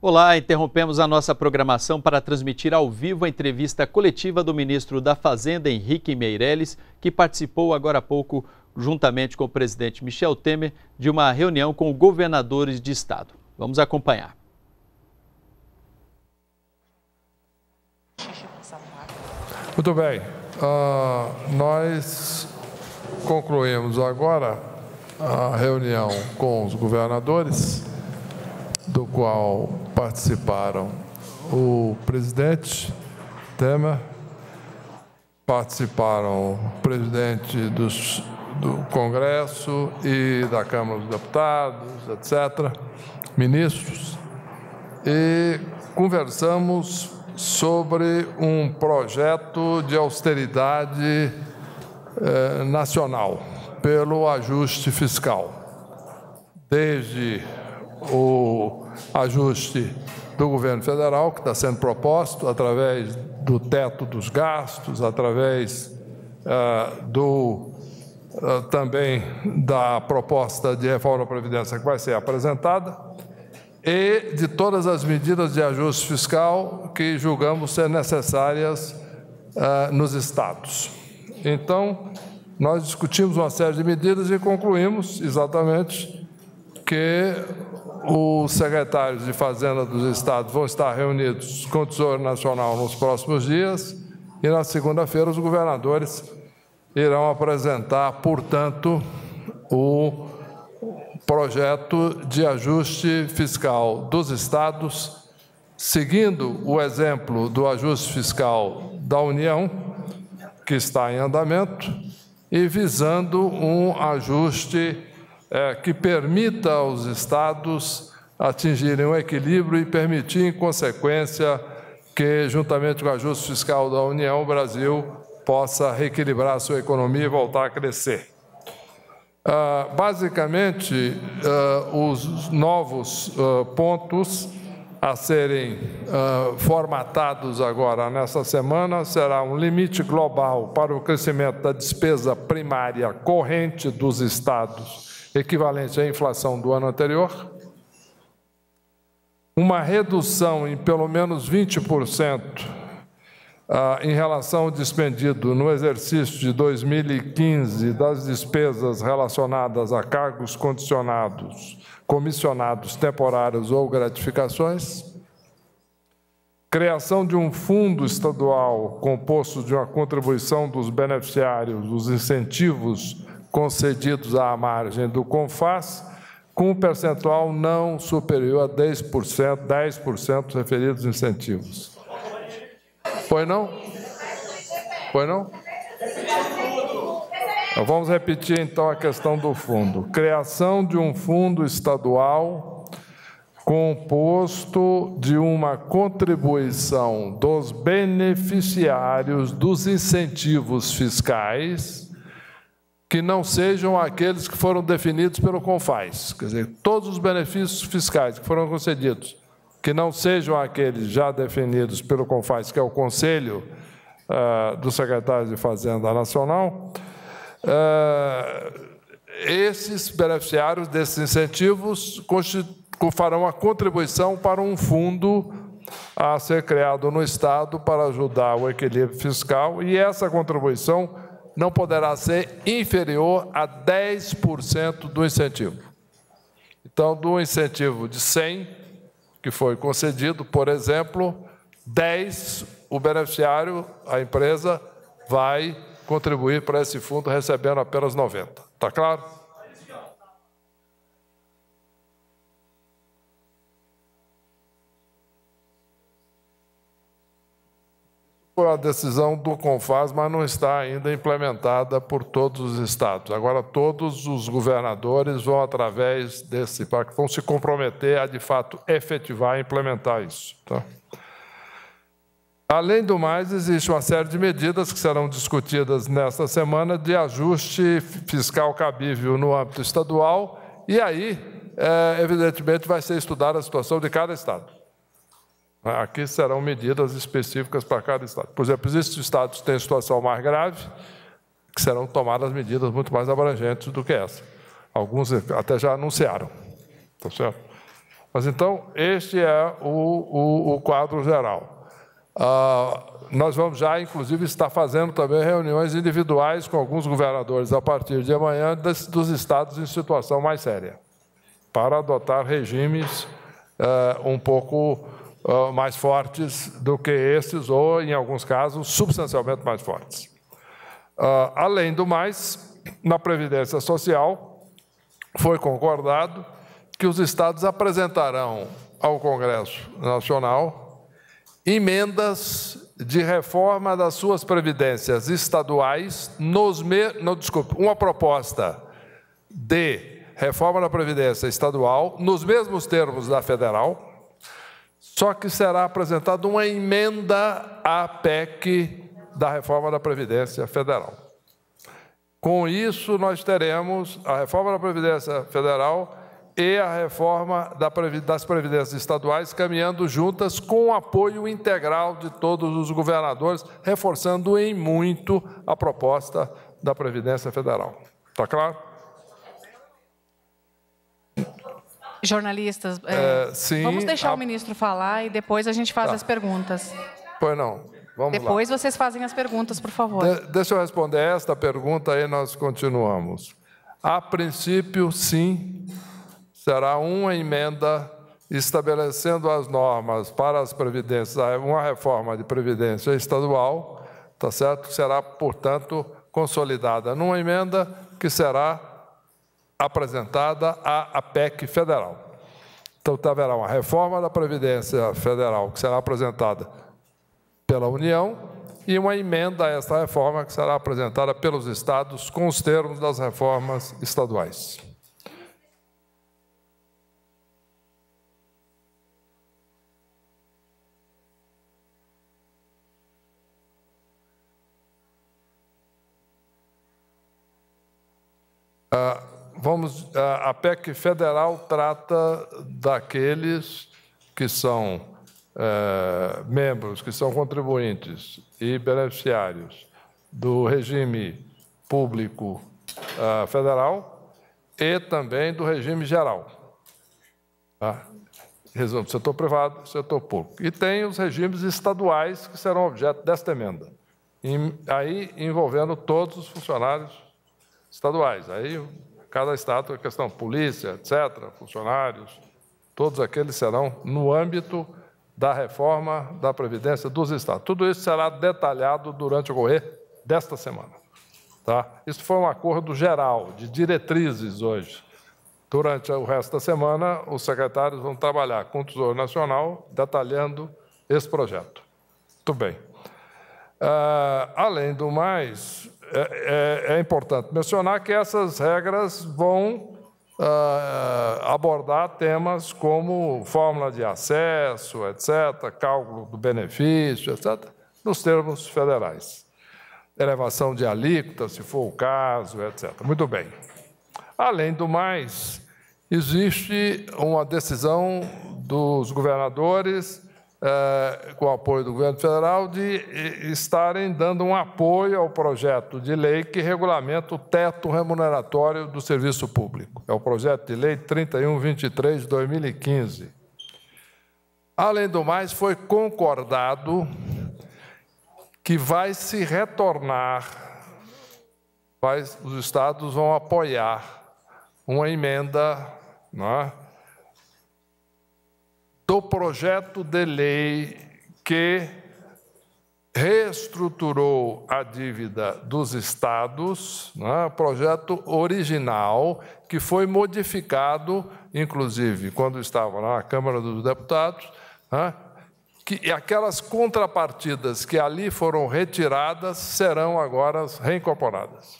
Olá, interrompemos a nossa programação para transmitir ao vivo a entrevista coletiva do ministro da Fazenda, Henrique Meirelles, que participou agora há pouco, juntamente com o presidente Michel Temer, de uma reunião com governadores de estado. Vamos acompanhar. Muito bem. Uh, nós Concluímos agora a reunião com os governadores, do qual participaram o presidente Temer, participaram o presidente dos, do Congresso e da Câmara dos Deputados, etc., ministros, e conversamos sobre um projeto de austeridade eh, nacional pelo ajuste fiscal. Desde o ajuste do governo federal, que está sendo proposto através do teto dos gastos, através uh, do uh, também da proposta de reforma da Previdência que vai ser apresentada, e de todas as medidas de ajuste fiscal que julgamos ser necessárias uh, nos estados. Então, nós discutimos uma série de medidas e concluímos exatamente que os secretários de Fazenda dos Estados vão estar reunidos com o Tesouro Nacional nos próximos dias e na segunda-feira os governadores irão apresentar, portanto, o projeto de ajuste fiscal dos estados, seguindo o exemplo do ajuste fiscal da União que está em andamento e visando um ajuste é, que permita aos estados atingirem um equilíbrio e permitir, em consequência, que, juntamente com o ajuste fiscal da União, o Brasil possa reequilibrar a sua economia e voltar a crescer. Ah, basicamente, ah, os novos ah, pontos a serem uh, formatados agora nessa semana será um limite global para o crescimento da despesa primária corrente dos estados, equivalente à inflação do ano anterior, uma redução em pelo menos 20% ah, em relação ao despendido no exercício de 2015 das despesas relacionadas a cargos condicionados, comissionados temporários ou gratificações, criação de um fundo estadual composto de uma contribuição dos beneficiários dos incentivos concedidos à margem do CONFAS, com um percentual não superior a 10%, 10% referidos incentivos foi não? Foi não? Então, vamos repetir então a questão do fundo. Criação de um fundo estadual composto de uma contribuição dos beneficiários dos incentivos fiscais que não sejam aqueles que foram definidos pelo CONFAS. Quer dizer, todos os benefícios fiscais que foram concedidos que não sejam aqueles já definidos pelo CONFAS, que é o Conselho uh, do Secretário de Fazenda Nacional, uh, esses beneficiários desses incentivos farão a contribuição para um fundo a ser criado no Estado para ajudar o equilíbrio fiscal e essa contribuição não poderá ser inferior a 10% do incentivo. Então, do incentivo de 100, que foi concedido, por exemplo, 10, o beneficiário, a empresa, vai contribuir para esse fundo recebendo apenas 90. Está claro? por a decisão do CONFAS, mas não está ainda implementada por todos os estados. Agora, todos os governadores vão, através desse pacto, vão se comprometer a, de fato, efetivar e implementar isso. Tá? Além do mais, existe uma série de medidas que serão discutidas nesta semana de ajuste fiscal cabível no âmbito estadual, e aí, é, evidentemente, vai ser estudada a situação de cada estado. Aqui serão medidas específicas para cada estado. Por exemplo, os estados que têm situação mais grave, que serão tomadas medidas muito mais abrangentes do que essa. Alguns até já anunciaram, tá certo? Mas então, este é o, o, o quadro geral. Ah, nós vamos já, inclusive, estar fazendo também reuniões individuais com alguns governadores a partir de amanhã dos estados em situação mais séria, para adotar regimes ah, um pouco mais fortes do que estes, ou, em alguns casos, substancialmente mais fortes. Uh, além do mais, na Previdência Social, foi concordado que os estados apresentarão ao Congresso Nacional emendas de reforma das suas previdências estaduais nos me... Não, desculpe, uma proposta de reforma da previdência estadual nos mesmos termos da federal só que será apresentada uma emenda à PEC da reforma da Previdência Federal. Com isso, nós teremos a reforma da Previdência Federal e a reforma das previdências estaduais caminhando juntas com o apoio integral de todos os governadores, reforçando em muito a proposta da Previdência Federal. Está claro? Jornalistas, é, é, sim, vamos deixar a... o ministro falar e depois a gente faz tá. as perguntas. Pois não. Vamos depois lá. vocês fazem as perguntas, por favor. De deixa eu responder esta pergunta e nós continuamos. A princípio, sim, será uma emenda estabelecendo as normas para as previdências, ah, uma reforma de previdência estadual, tá certo? Será, portanto, consolidada numa emenda que será apresentada à APEC federal. Então, tá, haverá uma reforma da Previdência Federal que será apresentada pela União e uma emenda a esta reforma que será apresentada pelos estados com os termos das reformas estaduais. Uh, vamos, a, a PEC federal trata daqueles que são é, membros, que são contribuintes e beneficiários do regime público é, federal e também do regime geral. Tá? Resumo, setor privado, setor público. E tem os regimes estaduais que serão objeto desta emenda. aí envolvendo todos os funcionários estaduais. Aí cada estátua a questão, polícia, etc., funcionários, todos aqueles serão no âmbito da reforma da Previdência dos Estados. Tudo isso será detalhado durante o correr desta semana. Tá? Isso foi um acordo geral, de diretrizes hoje. Durante o resto da semana, os secretários vão trabalhar com o Tesouro Nacional, detalhando esse projeto. Muito bem. Uh, além do mais, é, é, é, importante mencionar que essas regras vão ah, ah, abordar temas como fórmula de acesso, etc., cálculo do benefício, etc., nos termos federais. Elevação de alíquota, se for o caso, etc. Muito bem. Além do mais, existe uma decisão dos governadores eh, com o apoio do governo federal, de estarem dando um apoio ao projeto de lei que regulamenta o teto remuneratório do serviço público. É o projeto de lei 3123 de 2015. Além do mais, foi concordado que vai se retornar, vai, os estados vão apoiar uma emenda, não é? do projeto de lei que reestruturou a dívida dos estados, né, projeto original que foi modificado, inclusive quando estava na Câmara dos Deputados, né, que aquelas contrapartidas que ali foram retiradas serão agora reincorporadas.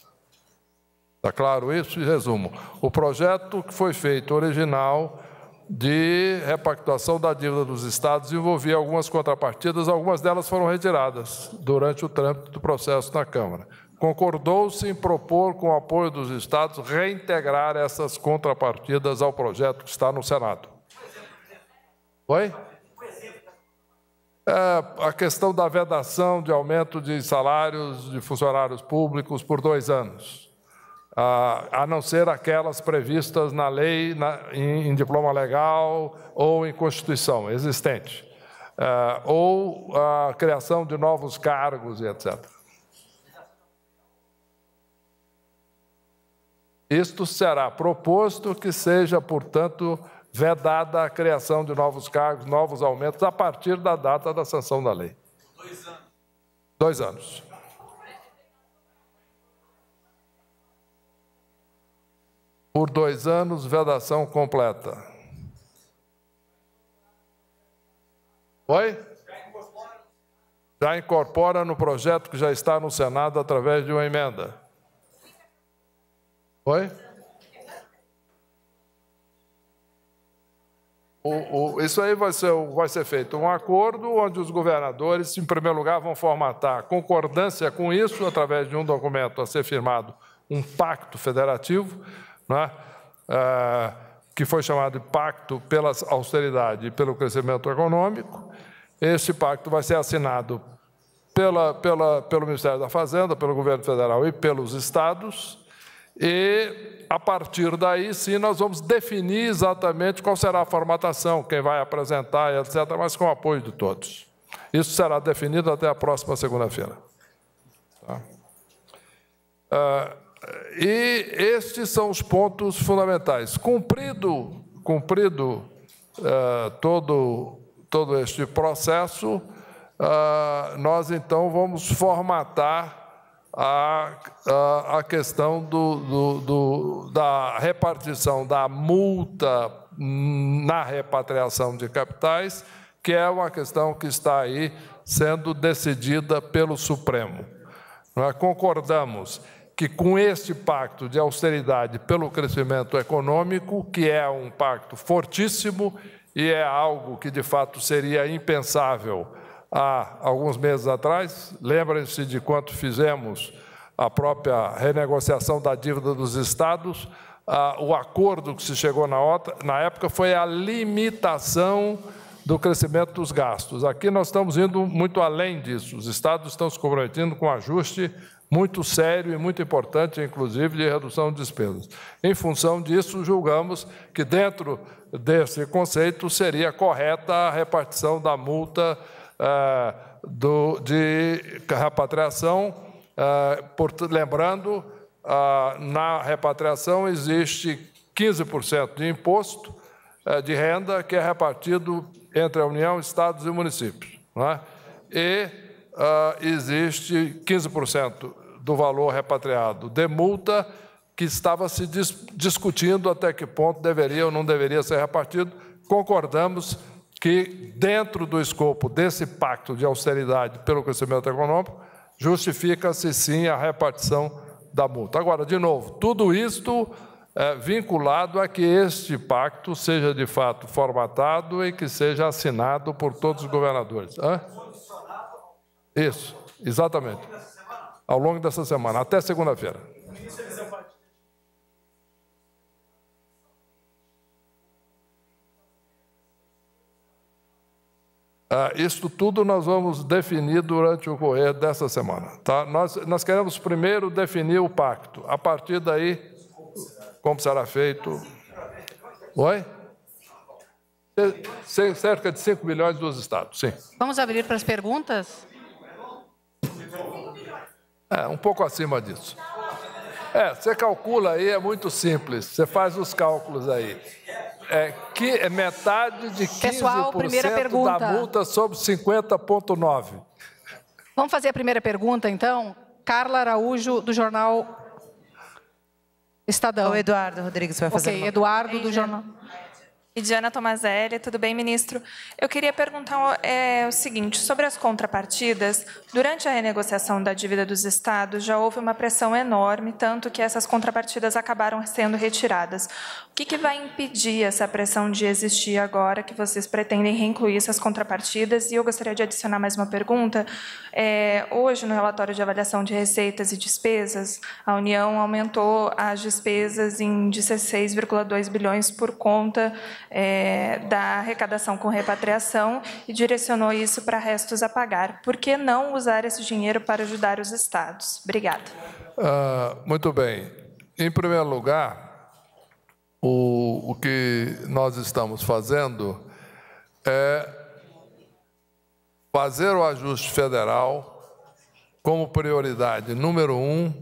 Está claro isso? resumo: o projeto que foi feito original de repactuação da dívida dos estados envolvia algumas contrapartidas, algumas delas foram retiradas durante o trâmite do processo na Câmara. Concordou-se em propor, com o apoio dos estados, reintegrar essas contrapartidas ao projeto que está no Senado. Oi? É, a questão da vedação de aumento de salários de funcionários públicos por dois anos a não ser aquelas previstas na lei, na, em, em, diploma legal ou em Constituição existente, uh, ou a criação de novos cargos e etc. Isto será proposto que seja, portanto, vedada a criação de novos cargos, novos aumentos, a partir da data da sanção da lei. Dois anos. Dois anos. Por dois anos, vedação completa. Oi? Já incorpora no projeto que já está no Senado através de uma emenda. Oi? O, o, isso aí vai ser, vai ser feito um acordo onde os governadores, em primeiro lugar, vão formatar concordância com isso através de um documento a ser firmado, um pacto federativo, é? que foi chamado de Pacto pela Austeridade e pelo Crescimento Econômico. Este pacto vai ser assinado pela, pela, pelo Ministério da Fazenda, pelo Governo Federal e pelos estados. E, a partir daí, sim, nós vamos definir exatamente qual será a formatação, quem vai apresentar, etc., mas com o apoio de todos. Isso será definido até a próxima segunda-feira. Tá? Uh, e estes são os pontos fundamentais. Cumprido, cumprido eh, todo, todo este processo, eh, nós então vamos formatar a, a, a questão do, do, do, da repartição da multa na repatriação de capitais, que é uma questão que está aí sendo decidida pelo Supremo. Nós concordamos que com este pacto de austeridade pelo crescimento econômico, que é um pacto fortíssimo e é algo que de fato seria impensável há alguns meses atrás, lembrem-se de quanto fizemos a própria renegociação da dívida dos estados, ah, o acordo que se chegou na época foi a limitação do crescimento dos gastos. Aqui nós estamos indo muito além disso. Os estados estão se comprometendo com ajuste muito sério e muito importante, inclusive, de redução de despesas. Em função disso, julgamos que, dentro desse conceito, seria correta a repartição da multa ah, do, de repatriação, ah, por, lembrando, ah, na repatriação existe 15% de imposto eh, de renda que é repartido entre a União, Estados e municípios. Não é? E uh, existe 15% do valor repatriado de multa, que estava se dis discutindo até que ponto deveria ou não deveria ser repartido. Concordamos que, dentro do escopo desse pacto de austeridade pelo crescimento econômico, justifica-se sim a repartição da multa. Agora, de novo, tudo isto é vinculado a que este pacto seja de fato formatado e que seja assinado por todos os governadores. Hã? Isso, exatamente. Ao longo dessa semana, até segunda-feira. Ah, é, isso tudo nós vamos definir durante o correr dessa semana. Tá? Nós, nós queremos primeiro definir o pacto. A partir daí, como será feito? Oi? Cerca de 5 milhões dos estados, sim. Vamos abrir para as perguntas? É, um pouco acima disso. É, você calcula aí, é muito simples. Você faz os cálculos aí. É, que, é metade de 15% Pessoal, primeira pergunta. da multa sobre 50,9%. Vamos fazer a primeira pergunta, então? Carla Araújo, do jornal Estadão. O Eduardo Rodrigues vai fazer. Ok, uma... Eduardo, do jornal e Diana Tomazelli. Tudo bem, ministro? Eu queria perguntar é, o seguinte, sobre as contrapartidas, durante a renegociação da dívida dos estados já houve uma pressão enorme, tanto que essas contrapartidas acabaram sendo retiradas. O que, que vai impedir essa pressão de existir agora, que vocês pretendem reincluir essas contrapartidas? E eu gostaria de adicionar mais uma pergunta. É, hoje, no relatório de avaliação de receitas e despesas, a União aumentou as despesas em 16,2 bilhões por conta é, da arrecadação com repatriação e direcionou isso para restos a pagar. Por que não usar esse dinheiro para ajudar os estados? Obrigada. Ah, muito bem. Em primeiro lugar, o, o que nós estamos fazendo é fazer o ajuste federal como prioridade número um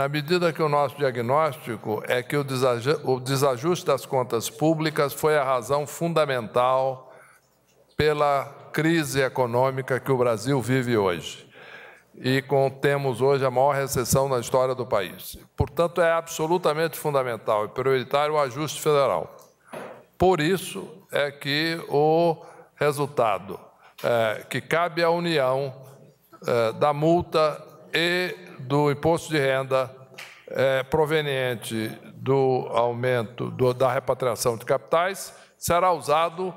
na medida que o nosso diagnóstico é que o desajuste das contas públicas foi a razão fundamental pela crise econômica que o Brasil vive hoje. E com, temos hoje a maior recessão na história do país. Portanto, é absolutamente fundamental e prioritário o ajuste federal. Por isso é que o resultado é, que cabe à União é, da multa e do imposto de renda é, proveniente do aumento do, da repatriação de capitais será usado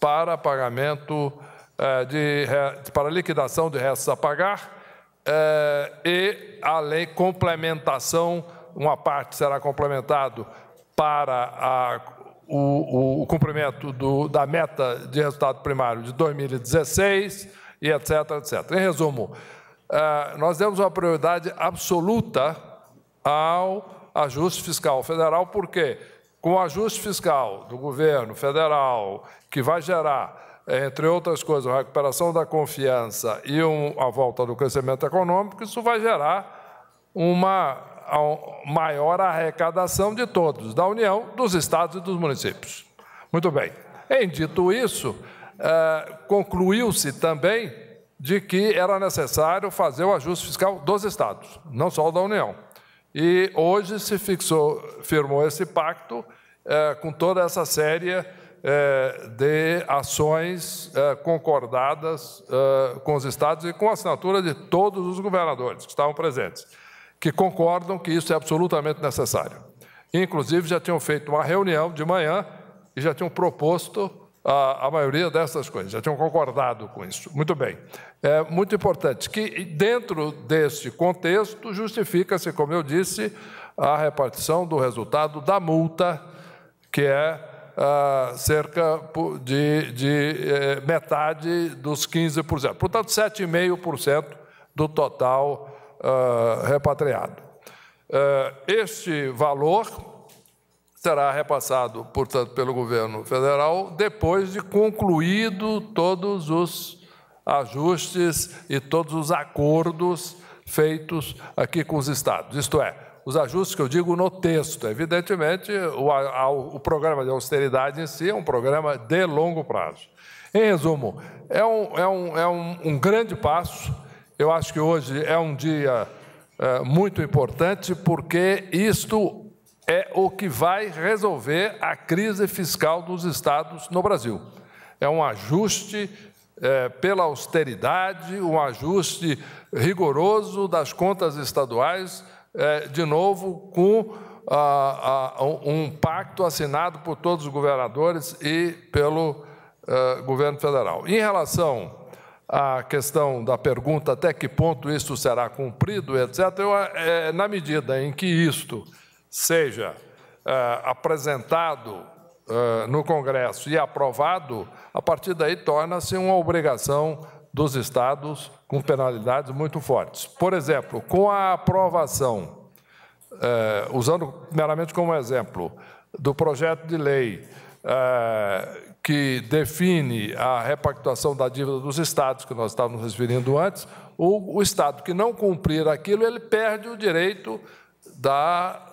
para pagamento é, de para liquidação de restos a pagar é, e além complementação uma parte será complementado para a, o, o, o, cumprimento do, da meta de resultado primário de 2016 e etc etc em resumo ah, nós demos uma prioridade absoluta ao ajuste fiscal federal, porque com o ajuste fiscal do governo federal, que vai gerar, eh, entre outras coisas, a recuperação da confiança e um, a volta do crescimento econômico, isso vai gerar uma maior arrecadação de todos, da União, dos estados e dos municípios. Muito bem. Em dito isso, eh, concluiu-se também de que era necessário fazer o ajuste fiscal dos estados, não só da União. E hoje se fixou, firmou esse pacto eh, com toda essa série eh, de ações eh, concordadas com os estados e com a assinatura de todos os governadores que estavam presentes, que concordam que isso é absolutamente necessário. Inclusive, já tinham feito uma reunião de manhã e já tinham proposto a, a maioria dessas coisas, já tinham concordado com isso. Muito bem. É muito importante que, dentro desse contexto, justifica-se, como eu disse, a repartição do resultado da multa, que é ah, cerca de, de eh, metade dos 15%. Portanto, 7,5% do total ah, repatriado. É, este valor será repassado, portanto, pelo governo federal depois de concluído todos os ajustes e todos os acordos feitos aqui com os estados. Isto é, os ajustes que eu digo no texto. Evidentemente, o, a, o, programa de austeridade em si é um programa de longo prazo. Em resumo, é um, é um, é um, um grande passo. Eu acho que hoje é um dia é, muito importante, porque isto é o que vai resolver a crise fiscal dos estados no Brasil. É um ajuste é, pela austeridade, um ajuste rigoroso das contas estaduais, é, de novo, com ah, ah, um pacto assinado por todos os governadores e pelo ah, governo federal. Em relação à questão da pergunta até que ponto isso será cumprido, etc., eu, é, na medida em que isto seja uh, apresentado uh, no Congresso e aprovado, a partir daí torna-se uma obrigação dos estados com penalidades muito fortes. Por exemplo, com a aprovação, uh, usando meramente como exemplo, do projeto de lei que define a repactuação da dívida dos estados, que nós estávamos referindo antes, o, o estado que não cumprir aquilo, ele perde o direito da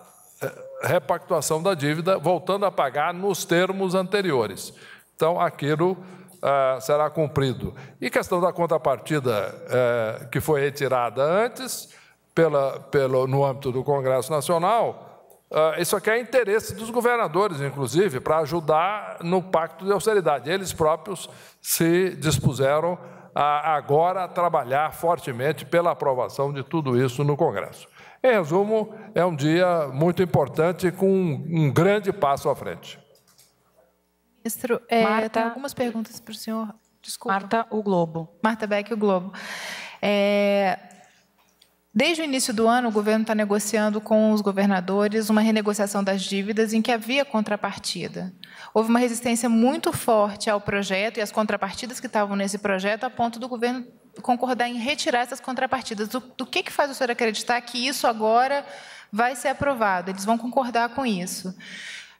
eh, repactuação da dívida, voltando a pagar nos termos anteriores. Então, aquilo ah, será cumprido. E questão da contrapartida eh, que foi retirada antes, pela, pelo, no âmbito do Congresso Nacional, ah, isso aqui é interesse dos governadores, inclusive, para ajudar no pacto de austeridade. Eles próprios se dispuseram a, agora a trabalhar fortemente pela aprovação de tudo isso no Congresso. Em resumo, é um dia muito importante com um, grande passo à frente. Ministro, é, Marta, tem algumas perguntas para o senhor. Desculpa. Marta, o Globo. Marta Beck, o Globo. É, desde o início do ano, o governo está negociando com os governadores uma renegociação das dívidas em que havia contrapartida. Houve uma resistência muito forte ao projeto e às contrapartidas que estavam nesse projeto, a ponto do governo concordar em retirar essas contrapartidas. Do, do que, que faz o senhor acreditar que isso agora vai ser aprovado? Eles vão concordar com isso.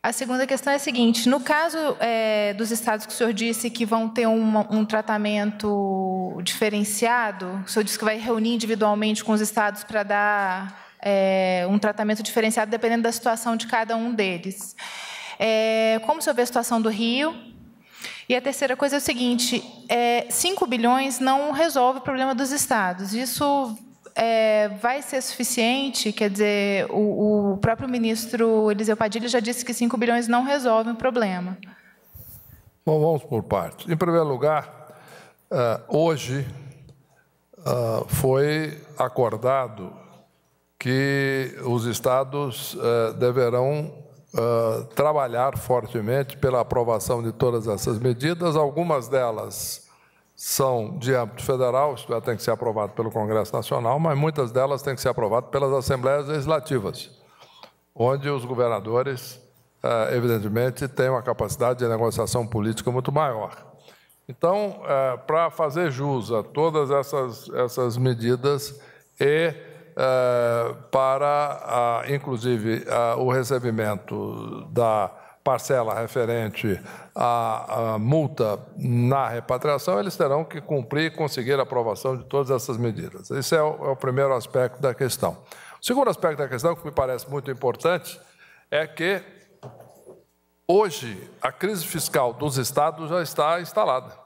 A segunda questão é a seguinte: no caso é, dos estados que o senhor disse que vão ter um tratamento diferenciado, o senhor disse que vai reunir individualmente com os estados para dar é, um tratamento diferenciado dependendo da situação de cada um deles. É, como o senhor vê a situação do Rio? E a terceira coisa é o seguinte: é, 5 bilhões não resolve o problema dos estados. Isso é, vai ser suficiente? Quer dizer, o, o, próprio ministro Eliseu Padilha já disse que 5 bilhões não resolvem o problema. Bom, vamos por partes. Em primeiro lugar, é, hoje é, foi acordado que os estados é, deverão trabalhar fortemente pela aprovação de todas essas medidas. Algumas delas são de âmbito federal, isto é, tem que ser aprovado pelo Congresso Nacional, mas muitas delas têm que ser aprovadas pelas assembleias legislativas, onde os governadores, evidentemente, têm uma capacidade de negociação política muito maior. Então, para fazer jus a todas essas, essas medidas e é, para, inclusive, o recebimento da parcela referente à, multa na repatriação, eles terão que cumprir e conseguir a aprovação de todas essas medidas. Esse é, é o primeiro aspecto da questão. O segundo aspecto da questão, que me parece muito importante, é que hoje a crise fiscal dos estados já está instalada.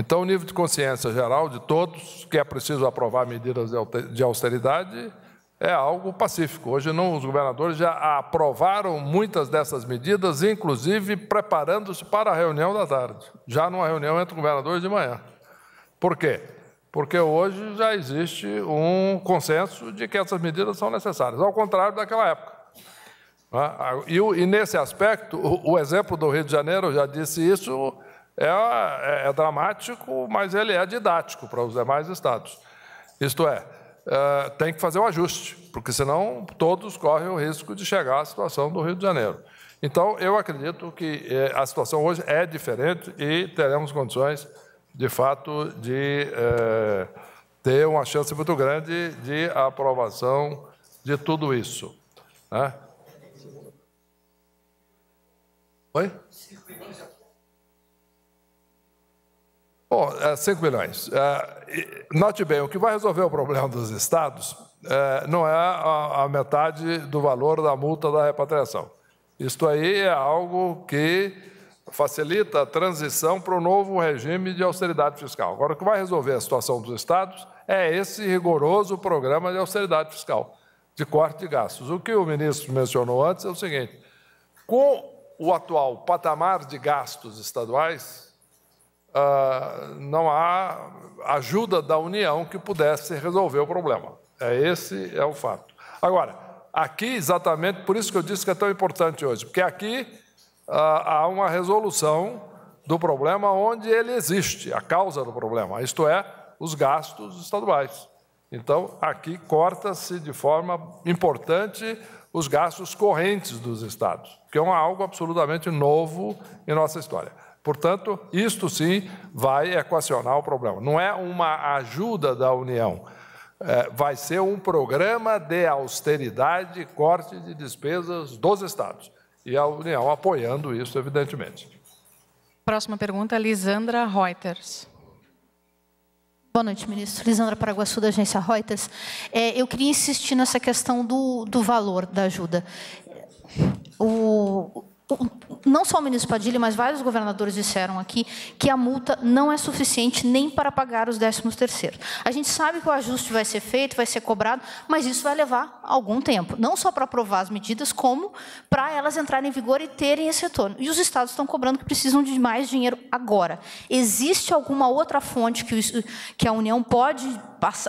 Então, o nível de consciência geral de todos que é preciso aprovar medidas de austeridade é algo pacífico. Hoje, não, os governadores já aprovaram muitas dessas medidas, inclusive preparando-se para a reunião da tarde, já numa reunião entre governadores de manhã. Por quê? Porque hoje já existe um consenso de que essas medidas são necessárias, ao contrário daquela época. Né? E, nesse aspecto, o exemplo do Rio de Janeiro, eu já disse isso, é, é, é dramático, mas ele é didático para os demais estados. Isto é, é, tem que fazer um ajuste, porque senão todos correm o risco de chegar à situação do Rio de Janeiro. Então, eu acredito que é, a situação hoje é diferente e teremos condições, de fato, de é, ter uma chance muito grande de aprovação de tudo isso. Né? Oi? Bom, 5 é, milhões. É, note bem, o que vai resolver o problema dos estados é, não é a metade do valor da multa da repatriação. Isto aí é algo que facilita a transição para o novo regime de austeridade fiscal. Agora, o que vai resolver a situação dos estados é esse rigoroso programa de austeridade fiscal, de corte de gastos. O que o ministro mencionou antes é o seguinte: com o atual patamar de gastos estaduais, ah, não há ajuda da União que pudesse resolver o problema. É esse é o fato. Agora, aqui exatamente, por isso que eu disse que é tão importante hoje, porque aqui ah, há uma resolução do problema onde ele existe, a causa do problema, isto é, os gastos estaduais. Então, aqui corta-se de forma importante os gastos correntes dos estados, que é algo absolutamente novo em nossa história. Portanto, isto sim vai equacionar o problema. Não é uma ajuda da União, é, vai ser um programa de austeridade, corte de despesas dos Estados. E a União apoiando isso, evidentemente. Próxima pergunta, Lisandra Reuters. Boa noite, ministro. Lisandra Paraguaçu, da agência Reuters. É, eu queria insistir nessa questão do, do valor da ajuda. O, não só o ministro Padilha, mas vários governadores disseram aqui que a multa não é suficiente nem para pagar os 13 terceiros. A gente sabe que o ajuste vai ser feito, vai ser cobrado, mas isso vai levar algum tempo, não só para aprovar as medidas, como para elas entrarem em vigor e terem esse retorno. E os estados estão cobrando que precisam de mais dinheiro agora. Existe alguma outra fonte que, a União pode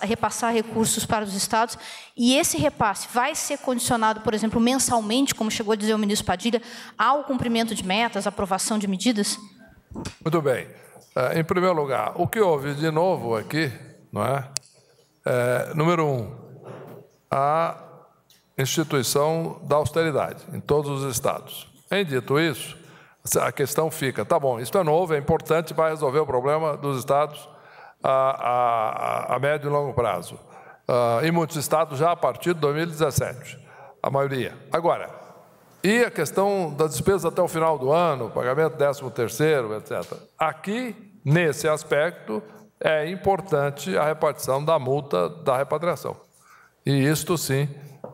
repassar recursos para os estados e esse repasse vai ser condicionado, por exemplo, mensalmente, como chegou a dizer o ministro Padilha, a ao cumprimento de metas, aprovação de medidas? Muito bem. É, em primeiro lugar, o que houve de novo aqui, não é? é número um, a instituição da austeridade em todos os estados. Em dito isso, a questão fica, tá bom, isso é novo, é importante, vai resolver o problema dos estados a, a, a médio e longo prazo. Uh, ah, em muitos estados já a partir de 2017, a maioria. Agora, e a questão das despesas até o final do ano, pagamento 13 terceiro, etc. Aqui, nesse aspecto, é importante a repartição da multa da repatriação. E isto sim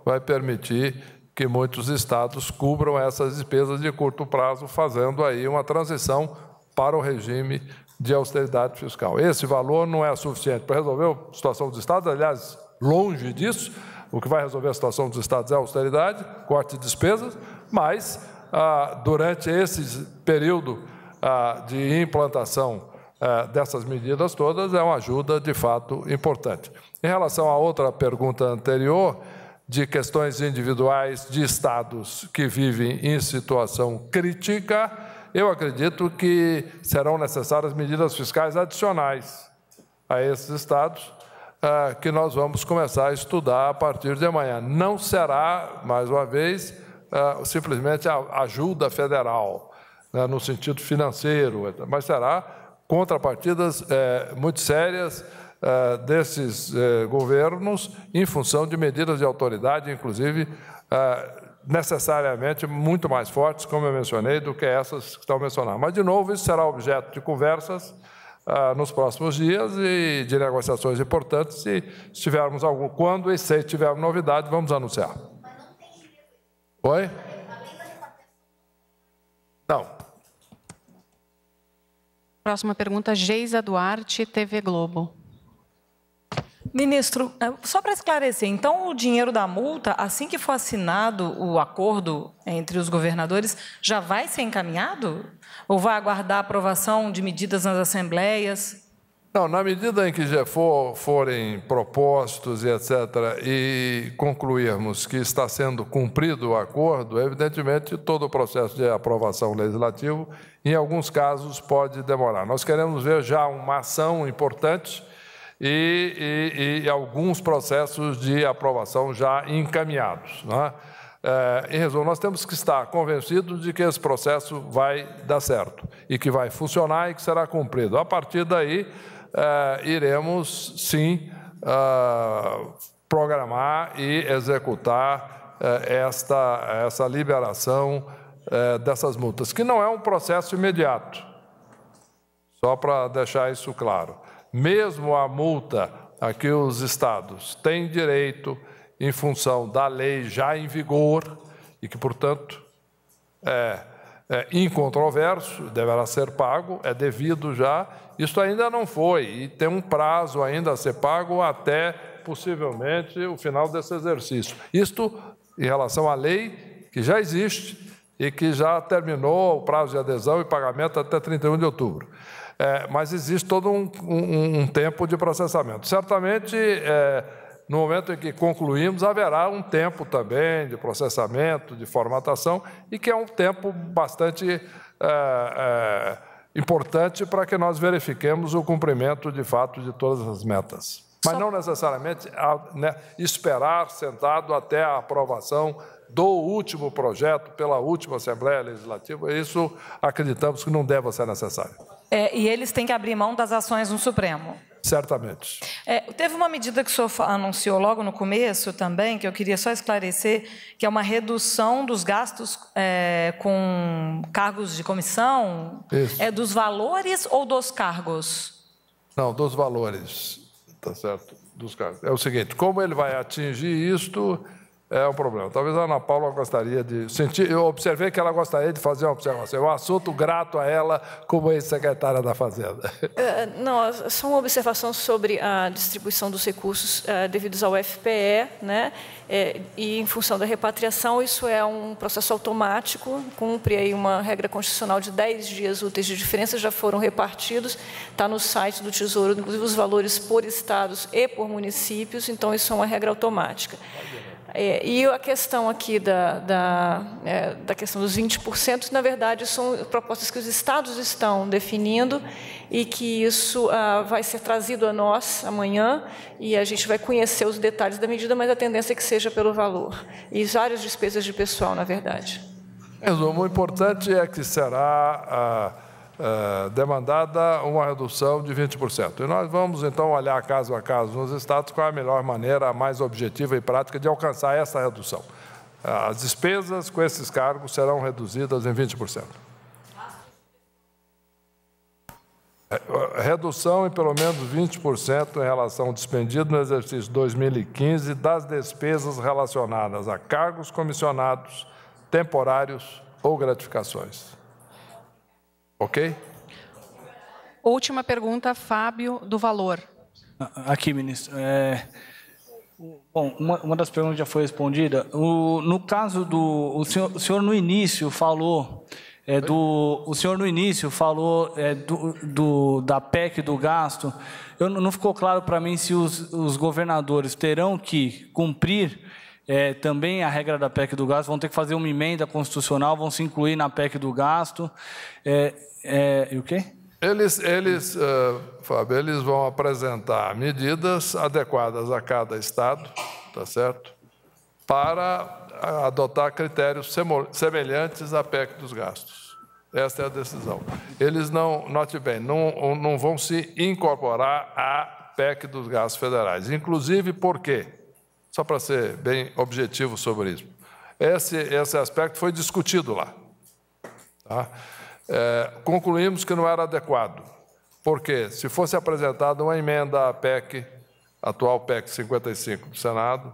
vai permitir que muitos estados cubram essas despesas de curto prazo, fazendo aí uma transição para o regime de austeridade fiscal. Esse valor não é suficiente para resolver a situação dos estados, aliás, longe disso. O que vai resolver a situação dos estados é a austeridade, corte de despesas, mas ah, durante esse período ah, de implantação ah, dessas medidas todas, é uma ajuda de fato importante. Em relação à outra pergunta anterior, de questões individuais de estados que vivem em situação crítica, eu acredito que serão necessárias medidas fiscais adicionais a esses estados, ah, que nós vamos começar a estudar a partir de amanhã. Não será, mais uma vez, ah, simplesmente a ajuda federal, né, no sentido financeiro, mas será contrapartidas é, muito sérias é, desses é, governos em função de medidas de autoridade, inclusive necessariamente muito mais fortes, como eu mencionei, do que essas que estão mencionadas. Mas, de novo, isso será objeto de conversas ah, nos próximos dias e de negociações importantes. E se tivermos algum, quando e se tivermos novidade, vamos anunciar. Oi? Não. Próxima pergunta, Geisa Duarte, TV Globo. Ministro, é, só para esclarecer, então o dinheiro da multa, assim que for assinado o acordo entre os governadores, já vai ser encaminhado? Ou vai aguardar a aprovação de medidas nas assembleias? Não, na medida em que já for, forem propostos e etc., e concluirmos que está sendo cumprido o acordo, evidentemente todo o processo de aprovação legislativo, em alguns casos, pode demorar. Nós queremos ver já uma ação importante e, e, e alguns processos de aprovação já encaminhados. Não É, é em resumo, nós temos que estar convencidos de que esse processo vai dar certo e que vai funcionar e que será cumprido. A partir daí, uh, iremos sim uh, programar e executar uh, esta, essa liberação dessas multas, que não é um processo imediato, só para deixar isso claro. Mesmo a multa a que os estados têm direito, em função da lei já em vigor, e que, portanto, é, é incontroverso, deverá ser pago, é devido já. Isto ainda não foi e tem um prazo ainda a ser pago até possivelmente o final desse exercício. Isto em relação à lei que já existe e que já terminou o prazo de adesão e pagamento até 31 de outubro. É, mas existe todo um, um, um, tempo de processamento. Certamente. É, no momento em que concluímos, haverá um tempo também de processamento, de formatação, e que é um tempo bastante é, é, importante para que nós verifiquemos o cumprimento de fato de todas as metas. Mas não necessariamente né, esperar sentado até a aprovação do último projeto pela última Assembleia Legislativa. Isso acreditamos que não deve ser necessário. É, e eles têm que abrir mão das ações no Supremo certamente. É, teve uma medida que o senhor anunciou logo no começo também, que eu queria só esclarecer, que é uma redução dos gastos é, com cargos de comissão. Isso. É dos valores ou dos cargos? Não, dos valores, tá certo? Dos cargos. É o seguinte: como ele vai atingir isto, é um problema. Talvez a Ana Paula gostaria de sentir. Eu observei que ela gostaria de fazer uma observação. É um assunto grato a ela como ex-secretária da Fazenda. É, não, só uma observação sobre a distribuição dos recursos é, devidos ao FPE, né? É, e em função da repatriação, isso é um processo automático, cumpre aí uma regra constitucional de 10 dias úteis de diferença, já foram repartidos, está no site do Tesouro, inclusive os valores por estados e por municípios, então isso é uma regra automática. É, e a questão aqui da, da, é, da questão dos 20%, na verdade, são propostas que os estados estão definindo e que isso ah, vai ser trazido a nós amanhã e a gente vai conhecer os detalhes da medida, mas a tendência é que seja pelo valor. E várias despesas de pessoal, na verdade. É, o importante é que será. Ah, eh, demandada uma redução de 20%. E nós vamos, então, olhar caso a caso nos estados qual é a melhor maneira, a mais objetiva e prática de alcançar essa redução. Eh, as despesas com esses cargos serão reduzidas em 20%. Eh, redução em pelo menos 20% em relação ao despendido no exercício 2015 das despesas relacionadas a cargos comissionados, temporários ou gratificações. Ok? Última pergunta, Fábio, do valor. Ah, aqui, ministro. É... Bom, uma, uma, das perguntas já foi respondida. O, no caso do. O senhor, o senhor no início falou. É, do, o senhor no início falou é, do, do, da PEC do gasto. Eu, não ficou claro para mim se os, os governadores terão que cumprir é, também a regra da PEC do gasto, vão ter que fazer uma emenda constitucional, vão se incluir na PEC do gasto. É, é, e o quê? Eles, eles uh, Fábio, eles vão apresentar medidas adequadas a cada estado, tá certo? Para adotar critérios semelhantes à PEC dos gastos. Esta é a decisão. Eles não, note bem, não, não vão se incorporar à PEC dos gastos federais. Inclusive, por quê? Só para ser bem objetivo sobre isso. Esse, esse aspecto foi discutido lá. Tá? É, concluímos que não era adequado, porque se fosse apresentada uma emenda à PEC, atual PEC 55 do Senado,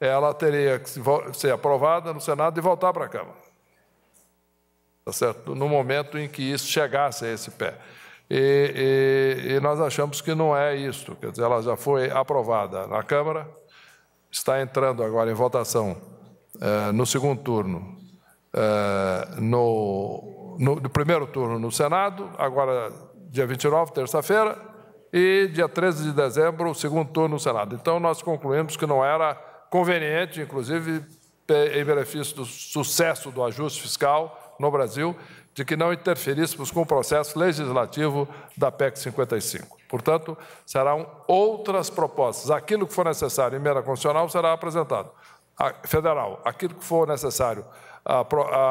ela teria que ser aprovada no Senado e voltar para a Câmara. Tá certo? No momento em que isso chegasse a esse pé. E, e, e nós achamos que não é isso, quer dizer, ela já foi aprovada na Câmara, está entrando agora em votação uh, no segundo turno, uh, no, no, no, primeiro turno no Senado, agora dia 29, terça-feira, e dia 13 de dezembro, o segundo turno no Senado. Então, nós concluímos que não era conveniente, inclusive em benefício do sucesso do ajuste fiscal no Brasil, de que não interferíssemos com o processo legislativo da PEC 55. Portanto, serão outras propostas. Aquilo que for necessário em emenda constitucional será apresentado. A, federal, aquilo que for necessário, a,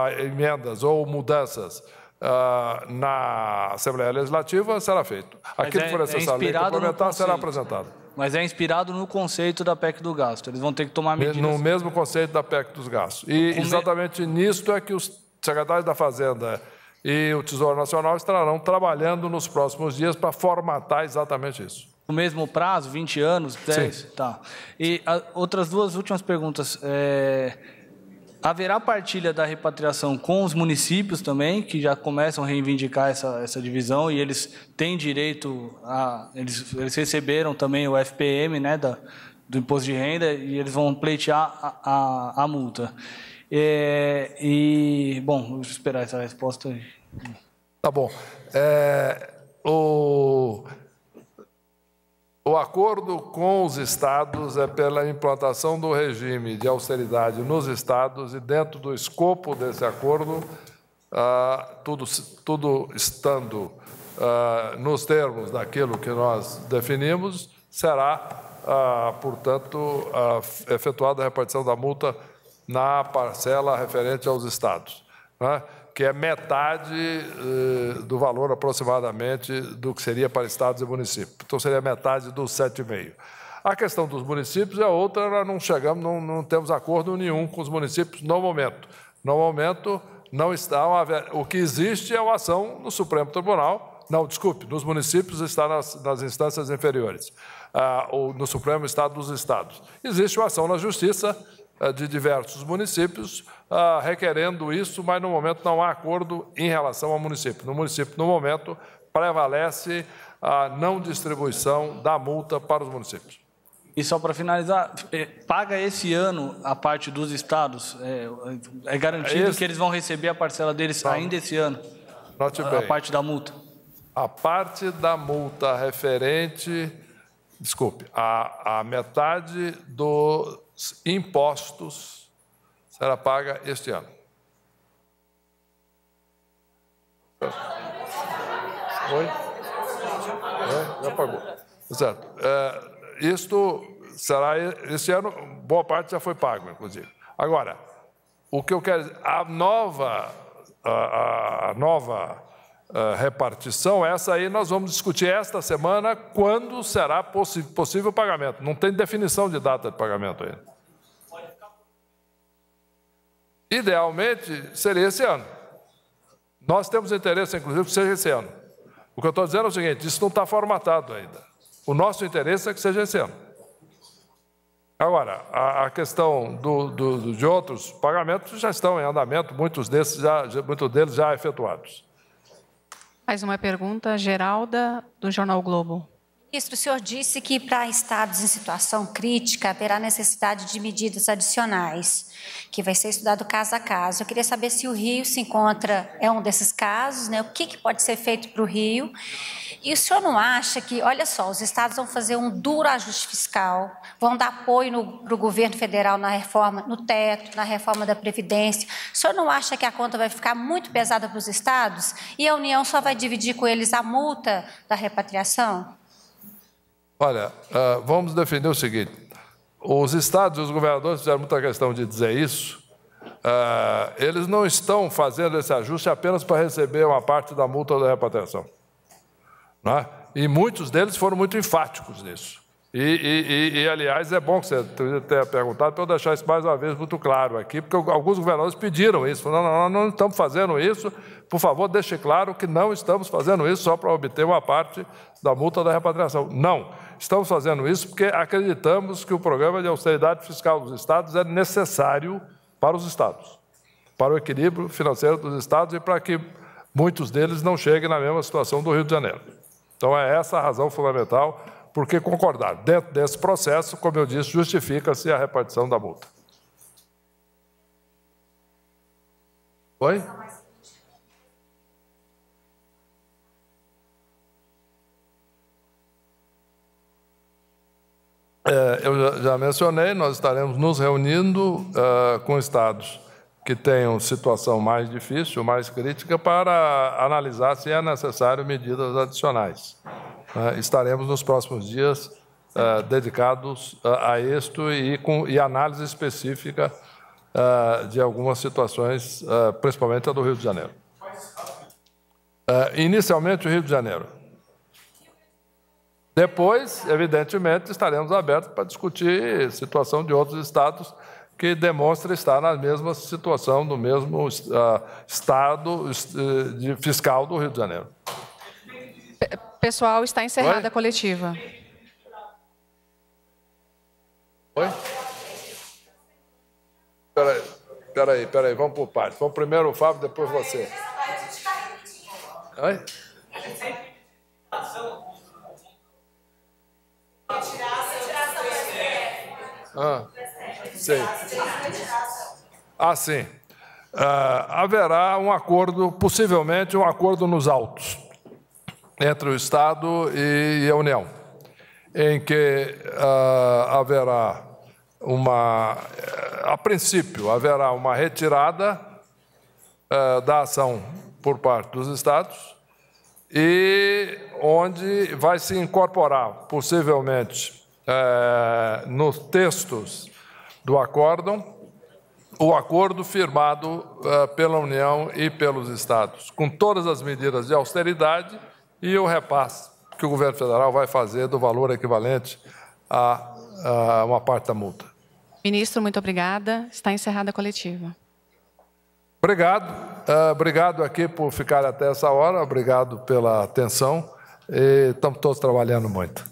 a, emendas ou mudanças ah, na Assembleia Legislativa será feito. Aquilo é, que for necessário é complementar será apresentado. Mas é inspirado no conceito da PEC do gasto. Eles vão ter que tomar medidas. No mesmo conceito da PEC dos gastos. E exatamente nisto é que os secretários da Fazenda e o Tesouro Nacional estarão trabalhando nos próximos dias para formatar exatamente isso. O mesmo prazo, 20 anos, 10? Sim. Tá. E a, outras duas últimas perguntas. É, haverá partilha da repatriação com os municípios também, que já começam a reivindicar essa, essa divisão e eles têm direito a. Eles, eles receberam também o FPM, né, da, do imposto de renda, e eles vão pleitear a, a, a multa. É, e, bom, vou esperar essa resposta Tá bom. É, o, o acordo com os estados é pela implantação do regime de austeridade nos estados e, dentro do escopo desse acordo, ah, tudo, tudo estando ah, nos termos daquilo que nós definimos, será, ah, portanto, ah, efetuada a repartição da multa na parcela referente aos estados, né? que é metade eh, do valor aproximadamente do que seria para estados e municípios. Então, seria metade dos 7,5%. A questão dos municípios é outra, nós não chegamos, não, não temos acordo nenhum com os municípios no momento. No momento, não está uma, o que existe é uma ação no Supremo Tribunal, não, desculpe, nos municípios está nas, nas instâncias inferiores, ah, ou no Supremo Estado dos Estados. Existe uma ação na Justiça eh, de diversos municípios ah, requerendo isso, mas no momento não há acordo em relação ao município. No município, no momento, prevalece a não distribuição da multa para os municípios. E só para finalizar, eh, paga esse ano a parte dos estados? Eh, é, garantido esse... que eles vão receber a parcela deles tá. ainda esse ano? Note a, bem. a parte da multa? A parte da multa referente. Desculpe, a, a metade do, impostos será paga este ano. Oi? É, já pagou. Certo. É, isto será este ano, boa parte já foi pago, inclusive. Agora, o que eu quero dizer, a nova, a, a nova a é, repartição, essa aí nós vamos discutir esta semana quando será possi possível o pagamento. Não tem definição de data de pagamento ainda. Idealmente, seria esse ano. Nós temos interesse, inclusive, que seja esse ano. O que eu estou dizendo é o seguinte: isso não está formatado ainda. O nosso interesse é que seja esse ano. Agora, a, a questão do, do, de outros pagamentos já estão em andamento, muitos, desses já, muitos deles já efetuados. Mais uma pergunta, Geralda, do Jornal Globo. Ministro, o senhor disse que para estados em situação crítica haverá necessidade de medidas adicionais, que vai ser estudado caso a caso. Eu queria saber se o Rio se encontra, é um desses casos, né? o que, que pode ser feito para o Rio. E o senhor não acha que, olha só, os estados vão fazer um duro ajuste fiscal, vão dar apoio para o governo federal na reforma, no teto, na reforma da Previdência. O senhor não acha que a conta vai ficar muito pesada para os estados e a União só vai dividir com eles a multa da repatriação? Olha, ah, vamos defender o seguinte: os estados e os governadores fizeram muita questão de dizer isso. Ah, eles não estão fazendo esse ajuste apenas para receber uma parte da multa da repatriação. É? E muitos deles foram muito enfáticos nisso. E, e, e, e, aliás, é bom que você tenha perguntado para eu deixar isso mais uma vez muito claro aqui, porque alguns governadores pediram isso, falaram, não, não, não, não estamos fazendo isso, por favor, deixe claro que não estamos fazendo isso só para obter uma parte da multa da repatriação. Não, estamos fazendo isso porque acreditamos que o programa de austeridade fiscal dos estados é necessário para os estados, para o equilíbrio financeiro dos estados e para que muitos deles não cheguem na mesma situação do Rio de Janeiro. Então, é essa a razão fundamental porque concordar. Dentro desse processo, como eu disse, justifica-se a repartição da multa. Oi? É, eu já mencionei, nós estaremos nos reunindo uh, com estados que tenham situação mais difícil, mais crítica, para analisar se é necessário medidas adicionais. Ah, estaremos nos próximos dias ah, dedicados ah, a isto e, com, e análise específica de algumas situações, principalmente a do Rio de Janeiro. inicialmente, o Rio de Janeiro. Depois, evidentemente, estaremos abertos para discutir situação de outros estados que demonstra estar na mesma situação, no mesmo estado eh, fiscal do Rio de Janeiro. Pessoal, está encerrada Oi? a coletiva. Oi? Peraí, peraí, peraí, vamos por partes. Vamos primeiro o Fábio, depois você. Oi? Ah, sei. Ah, sim. Uh, haverá um acordo, possivelmente um acordo nos autos entre o Estado e a União, em que uh, haverá uma, a princípio, haverá uma retirada uh, da ação por parte dos Estados e onde vai se incorporar, possivelmente, uh, nos textos do acórdão, o acordo firmado eh, pela União e pelos Estados, com todas as medidas de austeridade e o repasse que o governo federal vai fazer do valor equivalente a, a uma parte da multa. Ministro, muito obrigada. Está encerrada a coletiva. Obrigado. Uh, obrigado aqui por ficar até essa hora. Obrigado pela atenção. E estamos todos trabalhando muito.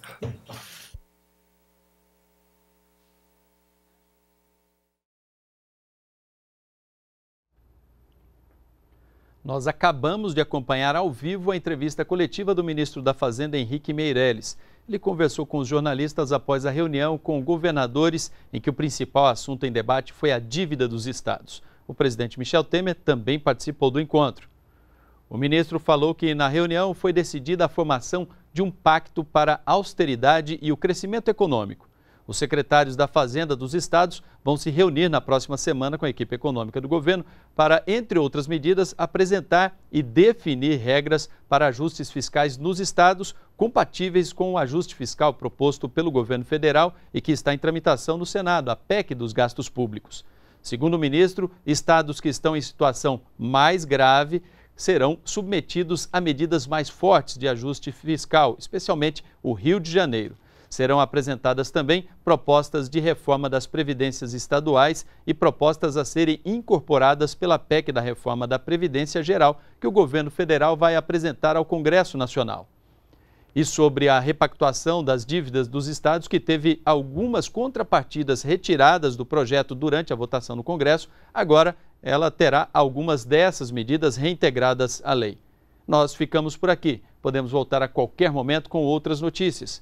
Nós acabamos de acompanhar ao vivo a entrevista coletiva do ministro da Fazenda, Henrique Meirelles. Ele conversou com os jornalistas após a reunião com governadores, em que o principal assunto em debate foi a dívida dos estados. O presidente Michel Temer também participou do encontro. O ministro falou que na reunião foi decidida a formação de um pacto para a austeridade e o crescimento econômico. Os secretários da Fazenda dos estados vão se reunir na próxima semana com a equipe econômica do governo para, entre outras medidas, apresentar e definir regras para ajustes fiscais nos estados compatíveis com o ajuste fiscal proposto pelo governo federal e que está em tramitação no Senado, a PEC dos gastos públicos. Segundo o ministro, estados que estão em situação mais grave serão submetidos a medidas mais fortes de ajuste fiscal, especialmente o Rio de Janeiro. Serão apresentadas também propostas de reforma das previdências estaduais e propostas a serem incorporadas pela PEC da reforma da Previdência Geral, que o governo federal vai apresentar ao Congresso Nacional e sobre a repactuação das dívidas dos estados, que teve algumas contrapartidas retiradas do projeto durante a votação no Congresso, agora ela terá algumas dessas medidas reintegradas à lei. Nós ficamos por aqui. Podemos voltar a qualquer momento com outras notícias.